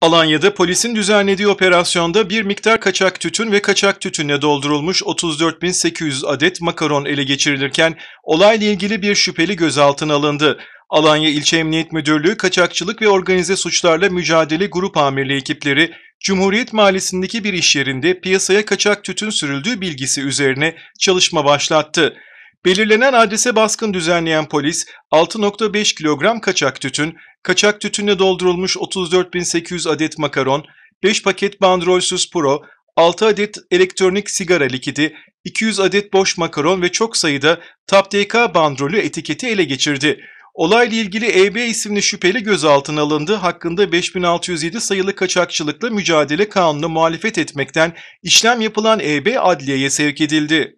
Alanya'da polisin düzenlediği operasyonda bir miktar kaçak tütün ve kaçak tütünle doldurulmuş 34.800 adet makaron ele geçirilirken olayla ilgili bir şüpheli gözaltına alındı. Alanya İlçe Emniyet Müdürlüğü Kaçakçılık ve Organize Suçlarla Mücadele Grup Amirliği ekipleri Cumhuriyet Mahallesi'ndeki bir iş yerinde piyasaya kaçak tütün sürüldüğü bilgisi üzerine çalışma başlattı. Belirlenen adrese baskın düzenleyen polis 6.5 kilogram kaçak tütün, kaçak tütünle doldurulmuş 34.800 adet makaron, 5 paket bandrolsüz puro, 6 adet elektronik sigara likidi, 200 adet boş makaron ve çok sayıda TAPDK bandrolü etiketi ele geçirdi. Olayla ilgili EB isimli şüpheli gözaltına alındı. Hakkında 5607 sayılı kaçakçılıkla mücadele kanunu muhalefet etmekten işlem yapılan EB adliyeye sevk edildi.